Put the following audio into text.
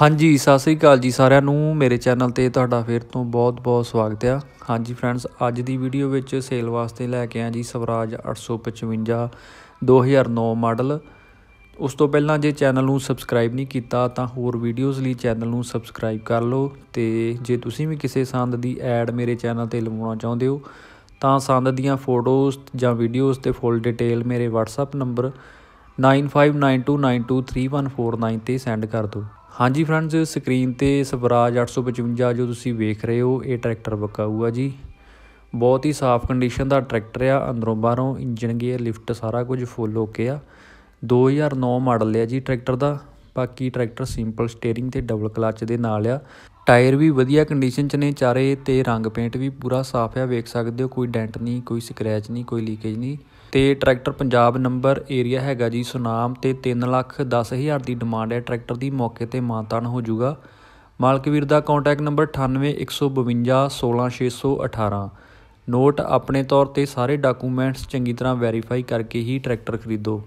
ਹਾਂਜੀ ਸਤਿ ਸ੍ਰੀ ਅਕਾਲ ਜੀ ਸਾਰਿਆਂ ਨੂੰ ਮੇਰੇ ਚੈਨਲ ਤੇ ਤੁਹਾਡਾ ਫੇਰ ਤੋਂ ਬਹੁਤ-ਬਹੁਤ ਸਵਾਗਤ ਆ ਹਾਂਜੀ ਫਰੈਂਡਸ ਅੱਜ ਦੀ ਵੀਡੀਓ ਵਿੱਚ ਸੇਲ ਵਾਸਤੇ ਲੈ ਕੇ ਆ ਜੀ ਸਵਰਾਜ 855 2009 ਮਾਡਲ ਉਸ ਤੋਂ ਪਹਿਲਾਂ ਜੇ ਚੈਨਲ ਨੂੰ ਸਬਸਕ੍ਰਾਈਬ ਨਹੀਂ ਕੀਤਾ ਤਾਂ ਹੋਰ ਵੀਡੀਓਜ਼ ਲਈ ਚੈਨਲ ਨੂੰ ਸਬਸਕ੍ਰਾਈਬ ਕਰ ਲਓ ਤੇ ਜੇ ਤੁਸੀਂ ਵੀ ਕਿਸੇ ਸੰਦ ਦੀ ਐਡ ਮੇਰੇ ਚੈਨਲ ਤੇ ਲਵਾਉਣਾ ਚਾਹੁੰਦੇ ਹੋ ਤਾਂ ਸੰਦ ਦੀਆਂ ਫੋਟੋਜ਼ ਜਾਂ ਵੀਡੀਓਜ਼ ਤੇ ਫੁੱਲ ਡਿਟੇਲ ਮੇਰੇ WhatsApp ਨੰਬਰ 9592923149 ਤੇ ਸੈਂਡ ਕਰ ਦਿਓ ਹਾਂਜੀ ਫਰੈਂਡਸ ਸਕਰੀਨ ਤੇ ਸਵਰਾਜ 855 ਜੋ ਤੁਸੀਂ ਵੇਖ ਰਹੇ ਹੋ ਇਹ ਟਰੈਕਟਰ ਬਕਾਊ ਆ ਜੀ ਬਹੁਤ ਹੀ ਸਾਫ਼ ਕੰਡੀਸ਼ਨ ਦਾ ਟਰੈਕਟਰ ਆ ਅੰਦਰੋਂ ਬਾਹਰੋਂ ਇੰਜਨ ਗੇਅਰ ਲਿਫਟ ਸਾਰਾ ਕੁਝ ਫੁੱਲ ਓਕੇ ਆ 2009 ਮਾਡਲ ਆ ਜੀ ਟਰੈਕਟਰ ਦਾ ਬਾਕੀ ਟਰੈਕਟਰ ਸਿੰਪਲ ਸਟੀering ਤੇ ਡਬਲ ਕਲਚ ਦੇ ਨਾਲ ਆ ਟਾਇਰ ਵੀ ਵਧੀਆ ਕੰਡੀਸ਼ਨ 'ਚ ਨੇ ਚਾਰੇ ਤੇ ਰੰਗ ਪੇਂਟ ਵੀ ਪੂਰਾ ਸਾਫ਼ ਆ ਵੇਖ ਸਕਦੇ ਹੋ ਕੋਈ ਡੈਂਟ ਨਹੀਂ ਕੋਈ ਸਕ੍ਰੈਚ ਨਹੀਂ ਕੋਈ ਲੀਕੇਜ ਨਹੀਂ ਤੇ ਟਰੈਕਟਰ ਪੰਜਾਬ ਨੰਬਰ ਏਰੀਆ ਹੈਗਾ ਜੀ ਸੁਨਾਮ ਤੇ 3 ਲੱਖ 10 ਹਜ਼ਾਰ ਦੀ ਡਿਮਾਂਡ ਹੈ ਟਰੈਕਟਰ ਦੀ ਮੌਕੇ ਤੇ ਮਾਨਤਾਨ ਹੋ ਜਾਊਗਾ ਮਾਲਕ ਵੀਰ ਦਾ ਕੰਟੈਕਟ ਨੰਬਰ 9815216618 ਨੋਟ ਆਪਣੇ ਤੌਰ ਤੇ ਸਾਰੇ ਡਾਕੂਮੈਂਟਸ ਚੰਗੀ ਤਰ੍ਹਾਂ ਵੈਰੀਫਾਈ ਕਰਕੇ ਹੀ ਟਰੈਕਟਰ ਖਰੀਦੋ